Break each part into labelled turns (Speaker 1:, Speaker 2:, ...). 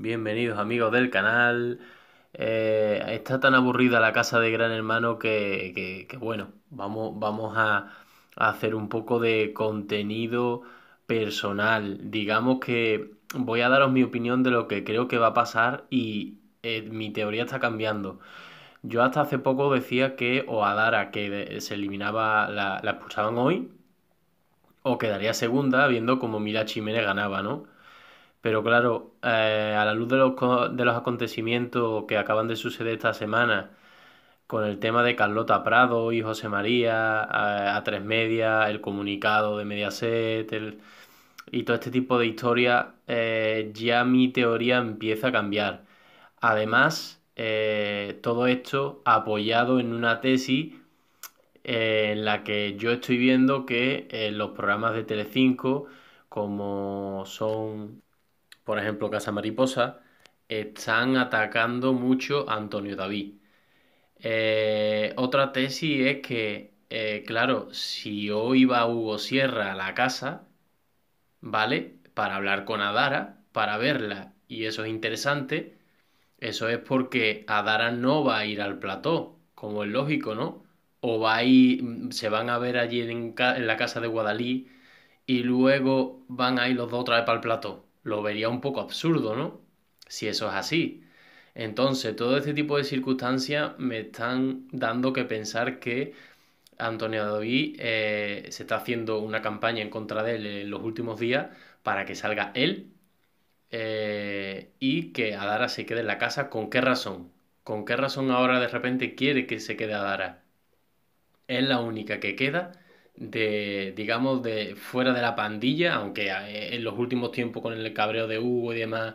Speaker 1: Bienvenidos amigos del canal. Eh, está tan aburrida la casa de Gran Hermano que, bueno, vamos, vamos a, hacer un poco de contenido personal. Digamos que voy a daros mi opinión de lo que creo que va a pasar y eh, mi teoría está cambiando. Yo hasta hace poco decía que o Adara, que se eliminaba, la, la expulsaban hoy, o quedaría segunda viendo como Mila Chimene ganaba, ¿no? Pero claro, eh, a la luz de los, acontecimientos que acaban de suceder esta semana, con el tema de Carlota Prado y José María, a, Tres Media, el comunicado de Mediaset el, y todo este tipo de historia eh, ya mi teoría empieza a cambiar. Además, eh, todo esto apoyado en una tesis en la que yo estoy viendo que los programas de Telecinco, como son por ejemplo Casa Mariposa, están atacando mucho a Antonio David. Eh, otra tesis es que, eh, claro, si hoy va Hugo Sierra a la casa, ¿vale? Para hablar con Adara, para verla, y eso es interesante, eso es porque Adara no va a ir al plató, como es lógico, ¿no? O va se van a ver allí en, la casa de Guadalí y luego van a ir los dos otra vez para el plató lo vería un poco absurdo, ¿no? Si eso es así. Entonces, todo este tipo de circunstancias me están dando que pensar que Antonio David eh, se está haciendo una campaña en contra de él en los últimos días para que salga él eh, y que Adara se quede en la casa. ¿Con qué razón? ¿Con qué razón ahora de repente quiere que se quede Adara? Es la única que queda de, digamos, de fuera de la pandilla, aunque eh, en los últimos tiempos con el cabreo de Hugo y demás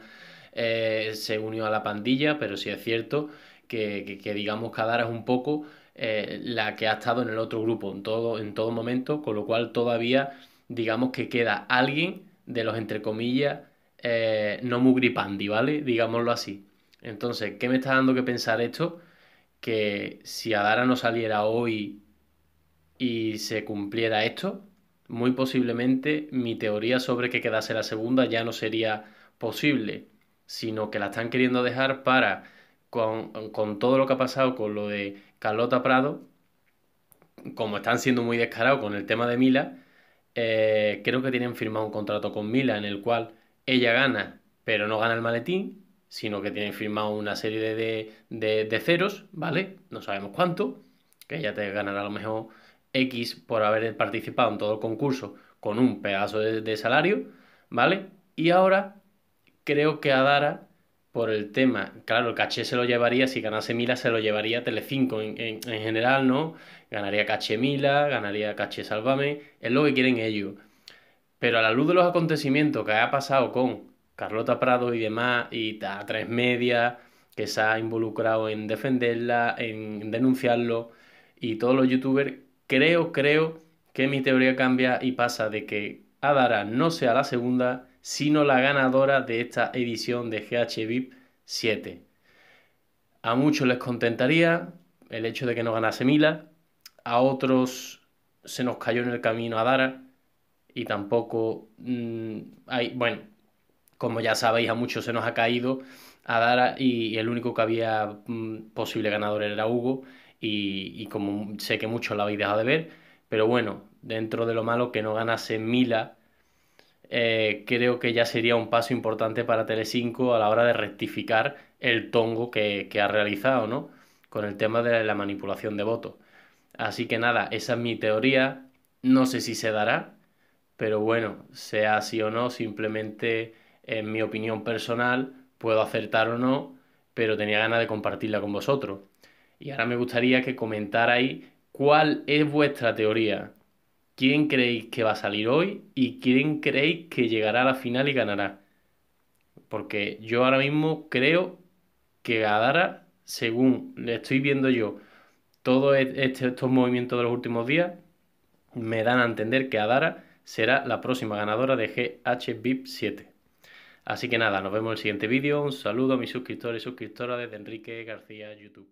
Speaker 1: eh, se unió a la pandilla, pero sí es cierto que, digamos que Adara es un poco eh, la que ha estado en el otro grupo en todo, en todo momento, con lo cual todavía, digamos, que queda alguien de los, entre comillas, eh, no mugripandi, ¿vale? Digámoslo así. Entonces, ¿qué me está dando que pensar esto? Que si Adara no saliera hoy y se cumpliera esto, muy posiblemente mi teoría sobre que quedase la segunda ya no sería posible, sino que la están queriendo dejar para, con, todo lo que ha pasado con lo de Carlota Prado, como están siendo muy descarados con el tema de Mila, eh, creo que tienen firmado un contrato con Mila en el cual ella gana, pero no gana el maletín, sino que tienen firmado una serie de, ceros, ¿vale? No sabemos cuánto, que ella te ganará a lo mejor X por haber participado en todo el concurso con un pedazo de, salario, ¿vale? Y ahora creo que a Dara, por el tema, claro, el caché se lo llevaría, si ganase Mila se lo llevaría Telecinco en, en, general, ¿no? Ganaría caché Mila, ganaría caché Salvame. es lo que quieren ellos. Pero a la luz de los acontecimientos que ha pasado con Carlota Prado y demás, y a tres media, que se ha involucrado en defenderla, en denunciarlo, y todos los youtubers, creo, creo que mi teoría cambia y pasa de que Adara no sea la segunda, sino la ganadora de esta edición de GH VIP 7. A muchos les contentaría el hecho de que no ganase Mila, a otros se nos cayó en el camino Adara y tampoco mm, hay, bueno, como ya sabéis, a muchos se nos ha caído Adara y, el único que había mm, posible ganador era Hugo y, como sé que muchos la habéis dejado de ver, pero bueno, dentro de lo malo que no ganase Mila, eh, creo que ya sería un paso importante para Telecinco a la hora de rectificar el tongo que, que ha realizado, ¿no? Con el tema de la manipulación de voto Así que nada, esa es mi teoría. No sé si se dará, pero bueno, sea así o no, simplemente en mi opinión personal puedo acertar o no, pero tenía ganas de compartirla con vosotros. Y ahora me gustaría que comentarais cuál es vuestra teoría. ¿Quién creéis que va a salir hoy y quién creéis que llegará a la final y ganará? Porque yo ahora mismo creo que Adara, según le estoy viendo yo todos este, estos movimientos de los últimos días, me dan a entender que Adara será la próxima ganadora de ghbip 7. Así que nada, nos vemos en el siguiente vídeo. Un saludo a mis suscriptores y suscriptoras desde Enrique García YouTube.